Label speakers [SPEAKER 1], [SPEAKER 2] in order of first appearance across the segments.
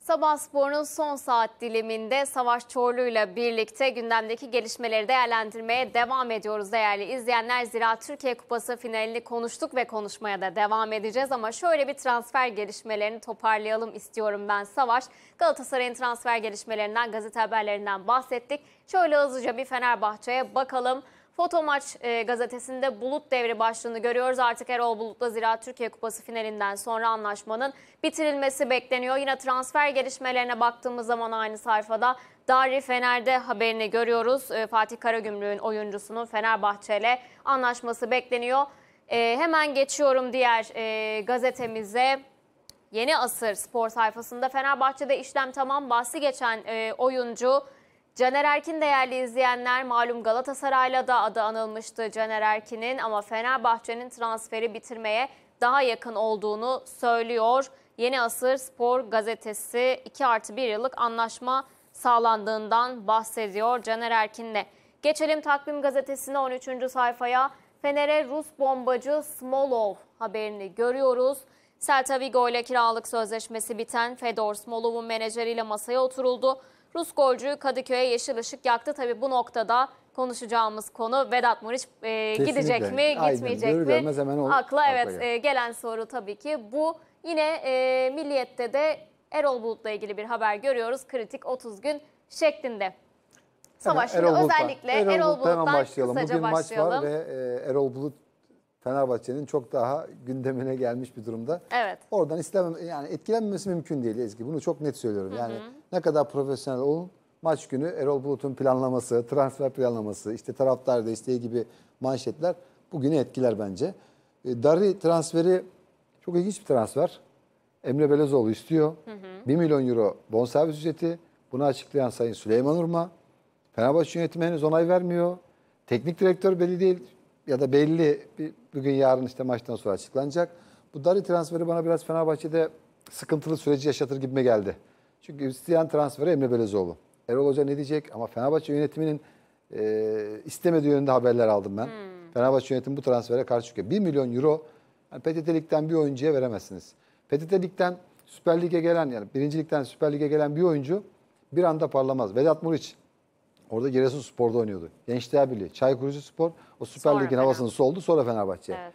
[SPEAKER 1] Sabah Spor'un son saat diliminde Savaş Çorlu ile birlikte gündemdeki gelişmeleri değerlendirmeye devam ediyoruz değerli izleyenler. Zira Türkiye Kupası finalini konuştuk ve konuşmaya da devam edeceğiz ama şöyle bir transfer gelişmelerini toparlayalım istiyorum ben Savaş. Galatasaray'ın transfer gelişmelerinden, gazete haberlerinden bahsettik. Şöyle hızlıca bir Fenerbahçe'ye bakalım. Fotomaç e, gazetesinde bulut devri başlığını görüyoruz. Artık Erol Bulut'la Ziraat Türkiye Kupası finalinden sonra anlaşmanın bitirilmesi bekleniyor. Yine transfer gelişmelerine baktığımız zaman aynı sayfada Dari Fener'de haberini görüyoruz. E, Fatih Karagümrük'ün oyuncusunun Fenerbahçe ile anlaşması bekleniyor. E, hemen geçiyorum diğer e, gazetemize. Yeni Asır spor sayfasında Fenerbahçe'de işlem tamam bahsi geçen e, oyuncu Caner Erkin değerli izleyenler malum Galatasaray'la da adı anılmıştı Caner Erkin'in ama Fenerbahçe'nin transferi bitirmeye daha yakın olduğunu söylüyor. Yeni Asır Spor Gazetesi 2 artı 1 yıllık anlaşma sağlandığından bahsediyor Caner Erkin'le. Geçelim Takvim Gazetesi'ne 13. sayfaya. Fener'e Rus bombacı Smolov haberini görüyoruz. Celta Vigo ile kiralık sözleşmesi biten Fedor Smolov'un menajeriyle masaya oturuldu. Rus golcü Kadıköy'e yeşil ışık yaktı. Tabi bu noktada konuşacağımız konu Vedat Muriç e, gidecek mi, gitmeyecek Görür mi? Hemen o, akla, akla evet e, gelen soru tabii ki bu. Yine e, Milliyet'te de Erol Bulut'la ilgili bir haber görüyoruz. Kritik 30 gün şeklinde. Savaş Erol özellikle Erol, Bulut'tan, Erol Bulut'tan başlayalım. Bugün başlayalım. maç var ve
[SPEAKER 2] e, Erol Bulut Fenerbahçe'nin çok daha gündemine gelmiş bir durumda. Evet. Oradan istemem yani etkilenmemesi mümkün değil Ezgi. Bunu çok net söylüyorum. Yani hı hı. ne kadar profesyonel olun maç günü Erol Bulut'un planlaması, transfer planlaması, işte taraftar desteği gibi manşetler bugünü etkiler bence. E, Dari transferi çok ilginç bir transfer. Emre Belezoğlu istiyor. Hı hı. 1 milyon euro bonservis ücreti. Bunu açıklayan Sayın Süleyman Urma. Fenerbahçe yönetimi henüz onay vermiyor. Teknik direktör belli değil ya da belli bir bugün yarın işte maçtan sonra açıklanacak. Bu Dari transferi bana biraz Fenerbahçe'de sıkıntılı süreci yaşatır gibime geldi. Çünkü isteyen transferi Emre Belezoğlu. Erol Hoca ne diyecek ama Fenerbahçe yönetiminin e, istemediği yönünde haberler aldım ben. Hmm. Fenerbahçe yönetimi bu transfere karşı çıkıyor. 1 milyon euro yani PTT Lig'den bir oyuncuya veremezsiniz. PTT Lig'den Süper Lig'e gelen yani birincilikten Süper Lig'e gelen bir oyuncu bir anda parlamaz. Vedat Muriç Orada sporda oynuyordu. Gençler Birliği, Çaykurucu Spor. O Süper Sonra Lig'in havasını soldu sonra Fenerbahçe. Evet.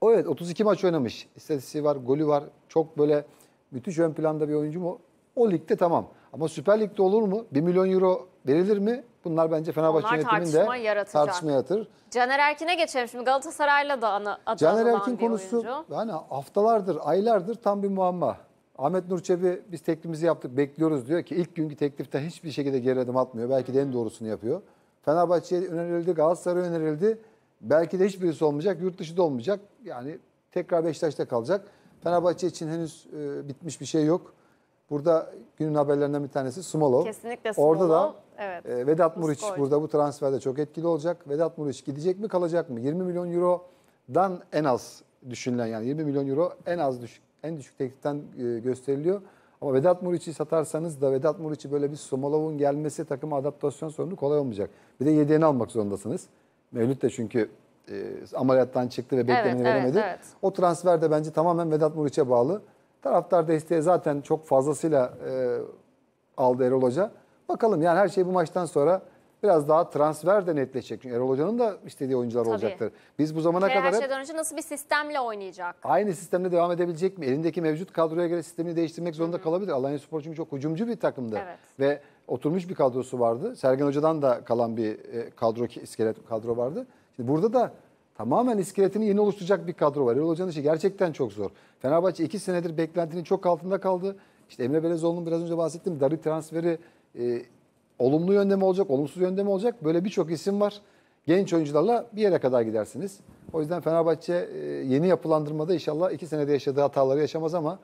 [SPEAKER 2] O evet 32 maç oynamış. İstatistiği var, golü var. Çok böyle müthiş ön planda bir oyuncu mu? O ligde tamam. Ama Süper Lig'de olur mu? 1 milyon euro verilir mi? Bunlar bence Fenerbahçe Onlar yönetiminde tartışma yaratır.
[SPEAKER 1] Caner Erkin'e geçelim şimdi Galatasaray'la da adı Caner Erkin konusu
[SPEAKER 2] yani haftalardır, aylardır tam bir muamma. Ahmet Nur Çebi biz teklifimizi yaptık bekliyoruz diyor ki ilk günkü tekliften hiçbir şekilde geri adım atmıyor. Belki de en doğrusunu yapıyor. Fenerbahçe'ye önerildi, Galatasaray'a önerildi. Belki de hiçbirisi olmayacak, yurt dışı da olmayacak. Yani tekrar Beşiktaş'ta kalacak. Fenerbahçe için henüz e, bitmiş bir şey yok. Burada günün haberlerinden bir tanesi Smolov. Kesinlikle Smolov. Orada da evet. e, Vedat Muriç burada bu transferde çok etkili olacak. Vedat Muriç gidecek mi kalacak mı? 20 milyon eurodan en az düşünülen yani 20 milyon euro en az düşük en düşük tekliften e, gösteriliyor. Ama Vedat Muriç'i satarsanız da Vedat Muriç'i böyle bir Somolov'un gelmesi takıma adaptasyon sorunu kolay olmayacak. Bir de yedeğini almak zorundasınız. Mevlüt de çünkü e, ameliyattan çıktı ve bekleneni evet, veremedi. Evet, evet. O transfer de bence tamamen Vedat Muriç'e bağlı. Taraftar desteği zaten çok fazlasıyla e, aldı Erol Hoca. Bakalım yani her şey bu maçtan sonra biraz daha transfer de netleşecek. Çünkü Erol Hoca'nın da istediği oyuncular Tabii. olacaktır. Biz bu zamana Ve kadar her hep... şeyden
[SPEAKER 1] önce nasıl bir sistemle oynayacak?
[SPEAKER 2] Aynı sistemle devam edebilecek mi? Elindeki mevcut kadroya göre sistemini değiştirmek zorunda Hı-hı. kalabilir. Alanya Spor çünkü çok hücumcu bir takımdı. Evet. Ve oturmuş bir kadrosu vardı. Sergen Hoca'dan da kalan bir e, kadro, iskelet kadro vardı. Şimdi burada da tamamen iskeletini yeni oluşturacak bir kadro var. Erol Hoca'nın işi gerçekten çok zor. Fenerbahçe iki senedir beklentinin çok altında kaldı. İşte Emre Belezoğlu'nun biraz önce bahsettiğim darı transferi e, olumlu yönde mi olacak, olumsuz yönde mi olacak? Böyle birçok isim var. Genç oyuncularla bir yere kadar gidersiniz. O yüzden Fenerbahçe e, yeni yapılandırmada inşallah iki senede yaşadığı hataları yaşamaz ama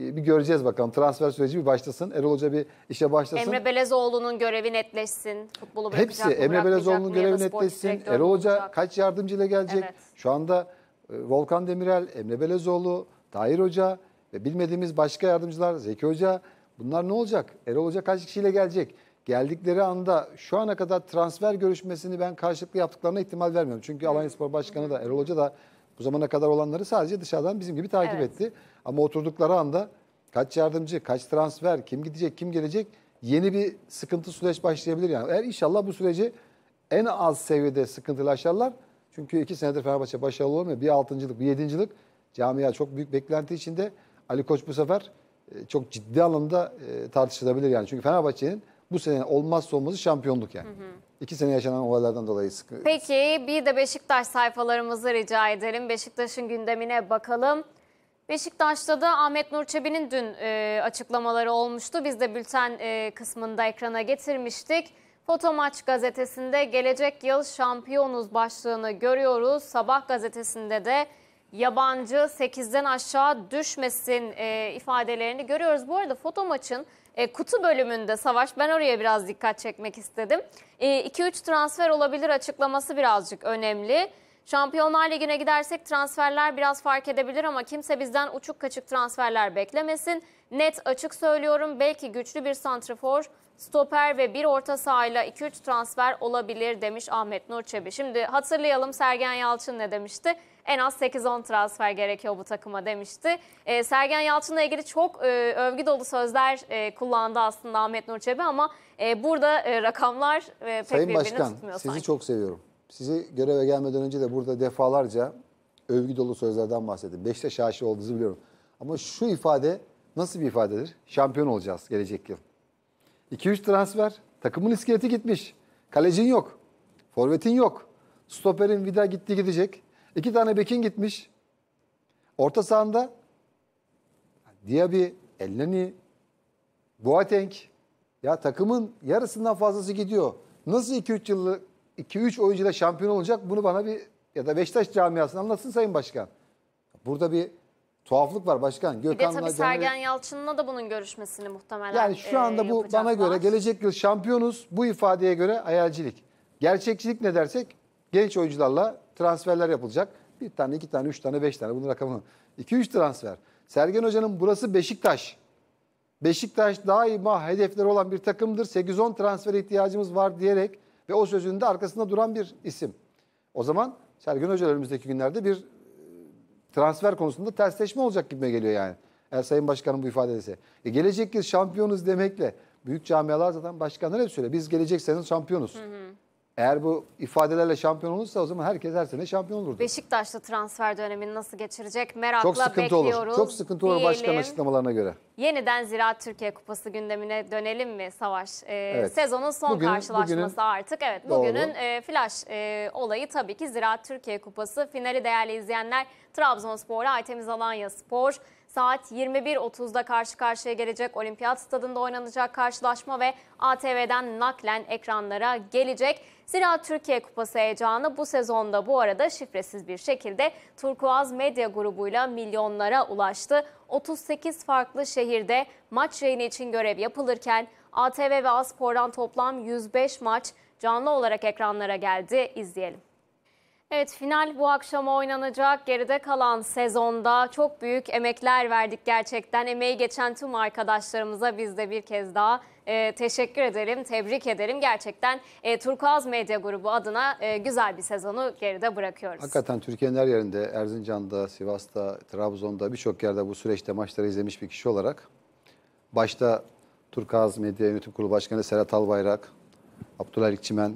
[SPEAKER 2] e, bir göreceğiz bakalım. Transfer süreci bir başlasın. Erol Hoca bir işe başlasın. Emre
[SPEAKER 1] Belezoğlu'nun görevi netleşsin. Futbolu Hepsi Emre Belezoğlu'nun görevi netleşsin. Erol Hoca
[SPEAKER 2] olacak. kaç ile gelecek? Evet. Şu anda e, Volkan Demirel, Emre Belezoğlu, Tahir Hoca ve bilmediğimiz başka yardımcılar Zeki Hoca. Bunlar ne olacak? Erol Hoca kaç kişiyle gelecek? geldikleri anda şu ana kadar transfer görüşmesini ben karşılıklı yaptıklarına ihtimal vermiyorum. Çünkü evet. Alanya Spor Başkanı da Erol Hoca da bu zamana kadar olanları sadece dışarıdan bizim gibi takip evet. etti. Ama oturdukları anda kaç yardımcı, kaç transfer, kim gidecek, kim gelecek yeni bir sıkıntı süreç başlayabilir yani. Eğer inşallah bu süreci en az seviyede sıkıntılı aşarlar. Çünkü iki senedir Fenerbahçe başarılı olmuyor. Bir altıncılık, bir yedincilik. Camia çok büyük beklenti içinde. Ali Koç bu sefer e, çok ciddi anlamda e, tartışılabilir yani. Çünkü Fenerbahçe'nin bu sene olmazsa olmazı şampiyonluk yani. Hı hı. İki sene yaşanan olaylardan dolayı sıkı.
[SPEAKER 1] Peki bir de Beşiktaş sayfalarımızı rica edelim. Beşiktaş'ın gündemine bakalım. Beşiktaş'ta da Ahmet Nurçebin'in dün e, açıklamaları olmuştu. Biz de bülten e, kısmında ekrana getirmiştik. Fotomaç gazetesinde gelecek yıl şampiyonuz başlığını görüyoruz. Sabah gazetesinde de yabancı 8'den aşağı düşmesin e, ifadelerini görüyoruz. Bu arada foto maçın e, kutu bölümünde Savaş ben oraya biraz dikkat çekmek istedim. 2-3 e, transfer olabilir açıklaması birazcık önemli. Şampiyonlar Ligi'ne gidersek transferler biraz fark edebilir ama kimse bizden uçuk kaçık transferler beklemesin. Net açık söylüyorum belki güçlü bir santrafor, stoper ve bir orta sahayla 2-3 transfer olabilir demiş Ahmet Nur Çebi. Şimdi hatırlayalım Sergen Yalçın ne demişti? en az 8-10 transfer gerekiyor bu takıma demişti. E, Sergen Yalçın'la ilgili çok e, övgü dolu sözler e, kullandı aslında Ahmet Nur Çebi ama e, burada e, rakamlar e, pek Sayın birbirini Başkan, sizi sanki.
[SPEAKER 2] çok seviyorum. Sizi göreve gelmeden önce de burada defalarca övgü dolu sözlerden bahsettim. Beşte şaşı olduğunuzu biliyorum. Ama şu ifade nasıl bir ifadedir? Şampiyon olacağız gelecek yıl. 2-3 transfer, takımın iskeleti gitmiş. Kalecin yok, forvetin yok. Stoperin vida gitti gidecek. İki tane bekin gitmiş. Orta sahanda Diaby, Elneni, Boateng. Ya takımın yarısından fazlası gidiyor. Nasıl 2-3 yıllık 2-3 oyuncuyla şampiyon olacak bunu bana bir ya da Beşiktaş camiasını anlatsın Sayın Başkan. Burada bir tuhaflık var başkan. Gökhan'la bir de tabii Sergen
[SPEAKER 1] Yalçın'la da bunun görüşmesini muhtemelen Yani şu e, anda
[SPEAKER 2] bu bana göre gelecek yıl şampiyonuz bu ifadeye göre hayalcilik. Gerçekçilik ne dersek genç oyuncularla transferler yapılacak. Bir tane, iki tane, üç tane, beş tane. Bunun rakamını. İki, üç transfer. Sergen Hoca'nın burası Beşiktaş. Beşiktaş daima hedefleri olan bir takımdır. 8-10 transfer ihtiyacımız var diyerek ve o sözünde arkasında duran bir isim. O zaman Sergen Hoca önümüzdeki günlerde bir e, transfer konusunda tersleşme olacak gibi geliyor yani. Eğer Sayın Başkan'ın bu ifadesi. E gelecek yıl şampiyonuz demekle büyük camialar zaten başkanlar hep söyle, Biz gelecek sene şampiyonuz. Hı hı. Eğer bu ifadelerle şampiyon olursa o zaman herkes her sene şampiyon olurdu.
[SPEAKER 1] Beşiktaş'ta transfer dönemini nasıl geçirecek merakla Çok sıkıntı bekliyoruz. olur. Çok sıkıntı olur başkan
[SPEAKER 2] açıklamalarına göre.
[SPEAKER 1] Yeniden Ziraat Türkiye Kupası gündemine dönelim mi Savaş? Ee, evet. Sezonun son bugün, karşılaşması bugünün, artık. Evet bugünün e, flash e, olayı tabii ki Ziraat Türkiye Kupası. Finali değerli izleyenler Trabzonspor'la Aytemiz Alanya Spor saat 21.30'da karşı karşıya gelecek. Olimpiyat stadında oynanacak karşılaşma ve ATV'den naklen ekranlara gelecek. Zira Türkiye Kupası heyecanı bu sezonda bu arada şifresiz bir şekilde Turkuaz Medya grubuyla milyonlara ulaştı. 38 farklı şehirde maç yayını için görev yapılırken ATV ve Aspor'dan toplam 105 maç canlı olarak ekranlara geldi. İzleyelim. Evet final bu akşam oynanacak. Geride kalan sezonda çok büyük emekler verdik gerçekten. Emeği geçen tüm arkadaşlarımıza biz de bir kez daha e, teşekkür ederim, tebrik ederim. Gerçekten e, Turkuaz Medya Grubu adına e, güzel bir sezonu geride bırakıyoruz. Hakikaten
[SPEAKER 2] Türkiye'nin her yerinde, Erzincan'da, Sivas'ta, Trabzon'da birçok yerde bu süreçte maçları izlemiş bir kişi olarak başta Turkuaz Medya Yönetim Kurulu Başkanı Serhat Albayrak, Abdullah Çimen,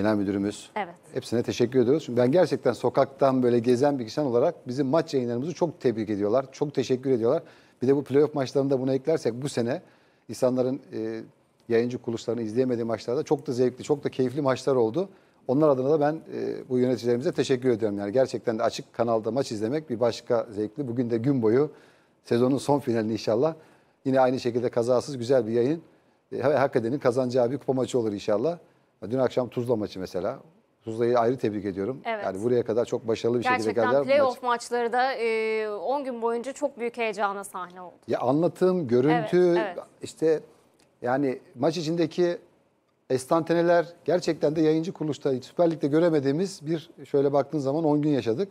[SPEAKER 2] genel müdürümüz. Evet. Hepsine teşekkür ediyoruz. Çünkü ben gerçekten sokaktan böyle gezen bir kişi olarak bizim maç yayınlarımızı çok tebrik ediyorlar. Çok teşekkür ediyorlar. Bir de bu playoff maçlarında buna eklersek bu sene insanların e, yayıncı kuruluşlarını izleyemediği maçlarda çok da zevkli, çok da keyifli maçlar oldu. Onlar adına da ben e, bu yöneticilerimize teşekkür ediyorum. Yani gerçekten de açık kanalda maç izlemek bir başka zevkli. Bugün de gün boyu sezonun son finalini inşallah yine aynı şekilde kazasız güzel bir yayın. E, Hak edenin kazanacağı bir kupa maçı olur inşallah. Dün akşam Tuzla maçı mesela. Tuzla'yı ayrı tebrik ediyorum. Evet. Yani buraya kadar çok başarılı bir Gerçekten şekilde geldiler. Gerçekten playoff
[SPEAKER 1] maç... maçları da 10 e, gün boyunca çok büyük heyecana sahne oldu.
[SPEAKER 2] Ya anlatım, görüntü, evet, evet. işte yani maç içindeki estanteneler gerçekten de yayıncı kuruluşta Süper Lig'de göremediğimiz bir şöyle baktığın zaman 10 gün yaşadık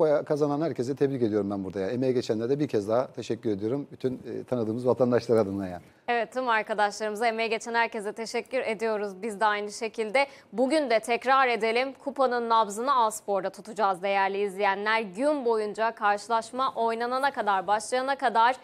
[SPEAKER 2] kupaya kazanan herkese tebrik ediyorum ben burada. Ya. Emeğe geçenlere de bir kez daha teşekkür ediyorum. Bütün e, tanıdığımız vatandaşlar adına ya.
[SPEAKER 1] Evet tüm arkadaşlarımıza emeğe geçen herkese teşekkür ediyoruz. Biz de aynı şekilde bugün de tekrar edelim. Kupanın nabzını Alspor'da tutacağız değerli izleyenler. Gün boyunca karşılaşma oynanana kadar başlayana kadar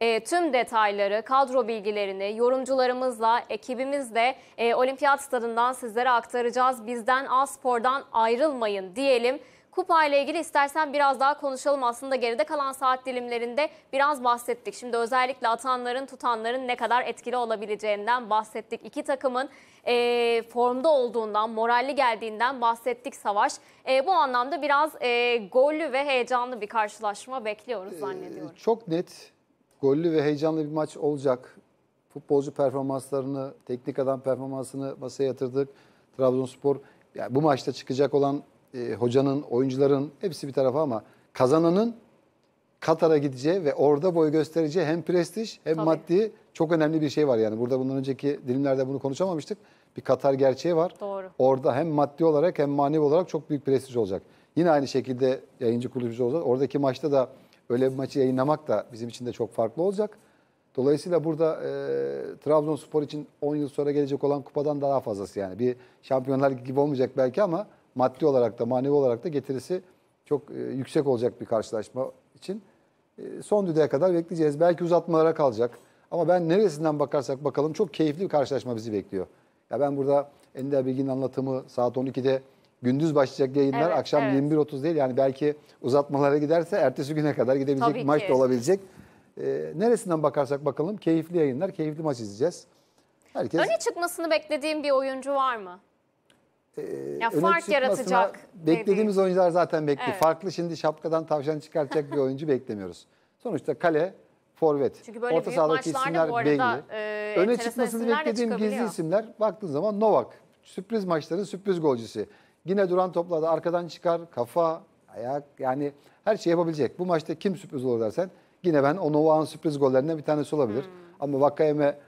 [SPEAKER 1] e, tüm detayları, kadro bilgilerini yorumcularımızla, ekibimizle e, olimpiyat stadından sizlere aktaracağız. Bizden Aspor'dan ayrılmayın diyelim. Kupa ile ilgili istersen biraz daha konuşalım. Aslında geride kalan saat dilimlerinde biraz bahsettik. Şimdi özellikle atanların tutanların ne kadar etkili olabileceğinden bahsettik. İki takımın e, formda olduğundan, moralli geldiğinden bahsettik Savaş. E, bu anlamda biraz e, gollü ve heyecanlı bir karşılaşma bekliyoruz e, zannediyorum.
[SPEAKER 2] Ee, çok net, gollü ve heyecanlı bir maç olacak. Futbolcu performanslarını, teknik adam performansını masaya yatırdık. Trabzonspor yani bu maçta çıkacak olan e, hocanın, oyuncuların hepsi bir tarafa ama kazananın Katar'a gideceği ve orada boy göstereceği hem prestij hem Tabii. maddi çok önemli bir şey var. Yani burada bundan önceki dilimlerde bunu konuşamamıştık. Bir Katar gerçeği var. Doğru. Orada hem maddi olarak hem manevi olarak çok büyük prestij olacak. Yine aynı şekilde yayıncı kuruluşu olacak. Oradaki maçta da öyle bir maçı yayınlamak da bizim için de çok farklı olacak. Dolayısıyla burada e, Trabzonspor için 10 yıl sonra gelecek olan kupadan daha fazlası yani. Bir şampiyonlar gibi olmayacak belki ama maddi olarak da manevi olarak da getirisi çok e, yüksek olacak bir karşılaşma için. E, son düdüğe kadar bekleyeceğiz. Belki uzatmalara kalacak. Ama ben neresinden bakarsak bakalım çok keyifli bir karşılaşma bizi bekliyor. Ya ben burada Ender Bilgin'in anlatımı saat 12'de gündüz başlayacak yayınlar evet, akşam evet. 21.30 değil. Yani belki uzatmalara giderse ertesi güne kadar gidebilecek Tabii maç ki. da olabilecek. Ee, neresinden bakarsak bakalım keyifli yayınlar, keyifli maç izleyeceğiz. Herkes... Öne
[SPEAKER 1] çıkmasını beklediğim bir oyuncu var mı?
[SPEAKER 2] E, ya fark yaratacak. Beklediğimiz dedi. oyuncular zaten bekliyor. Evet. Farklı şimdi şapkadan tavşan çıkartacak bir oyuncu beklemiyoruz. Sonuçta kale, forvet, Çünkü orta sahadaki isimler bu belli.
[SPEAKER 1] E, Öne çıkmasını beklediğim gizli isimler
[SPEAKER 2] baktığın zaman Novak. Sürpriz maçların sürpriz golcüsü. Yine duran toplarda arkadan çıkar, kafa, ayak yani her şey yapabilecek. Bu maçta kim sürpriz olur dersen yine ben o Novak'ın sürpriz gollerinden bir tanesi olabilir. Hmm. Ama Vakayeme,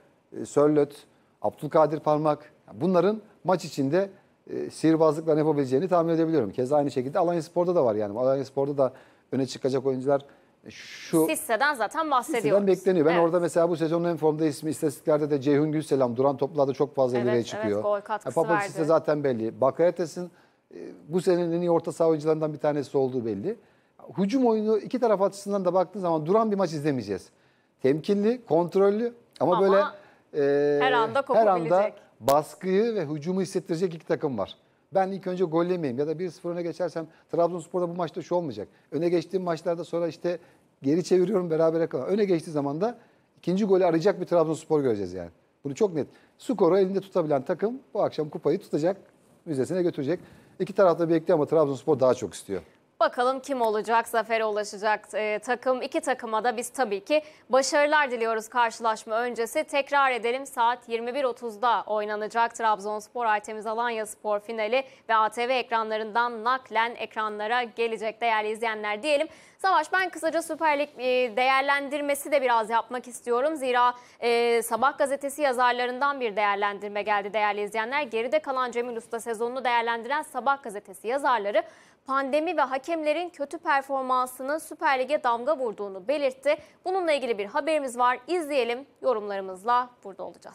[SPEAKER 2] e, Sörlöt, Abdülkadir Parmak bunların maç içinde e, sihirbazlıkla ne yapabileceğini tahmin edebiliyorum. Keza aynı şekilde Alanya Spor'da da var yani. Alanya Spor'da da öne çıkacak oyuncular e, şu
[SPEAKER 1] Sisse'den zaten bahsediyoruz. Sisse'den bekleniyor. Ben evet. orada
[SPEAKER 2] mesela bu sezonun en formda ismi istatistiklerde de Ceyhun Gülselam duran toplarda çok fazla evet, ileri çıkıyor. Evet, gol katkısı Papa verdi. Sisse zaten belli. Bakayetes'in e, bu senenin en iyi orta saha oyuncularından bir tanesi olduğu belli. Hücum oyunu iki taraf açısından da baktığın zaman duran bir maç izlemeyeceğiz. Temkinli, kontrollü ama, ama böyle e, her anda kopabilecek. Her anda baskıyı ve hücumu hissettirecek iki takım var. Ben ilk önce gollemeyeyim ya da 1-0 öne geçersem Trabzonspor'da bu maçta şu olmayacak. Öne geçtiğim maçlarda sonra işte geri çeviriyorum berabere kalan. Öne geçtiği zaman da ikinci golü arayacak bir Trabzonspor göreceğiz yani. Bunu çok net. Skoru elinde tutabilen takım bu akşam kupayı tutacak, müzesine götürecek. İki tarafta bekliyor ama Trabzonspor daha çok istiyor.
[SPEAKER 1] Bakalım kim olacak, zafere ulaşacak e, takım. iki takıma da biz tabii ki başarılar diliyoruz karşılaşma öncesi. Tekrar edelim saat 21.30'da oynanacak Trabzonspor Aytemiz Alanya Spor finali ve ATV ekranlarından naklen ekranlara gelecek değerli izleyenler diyelim. Savaş ben kısaca Süper Lig e, değerlendirmesi de biraz yapmak istiyorum. Zira e, Sabah gazetesi yazarlarından bir değerlendirme geldi değerli izleyenler. Geride kalan Cemil Usta sezonunu değerlendiren Sabah gazetesi yazarları pandemi ve hakemlerin kötü performansının Süper Lig'e damga vurduğunu belirtti. Bununla ilgili bir haberimiz var. İzleyelim. Yorumlarımızla burada olacağız.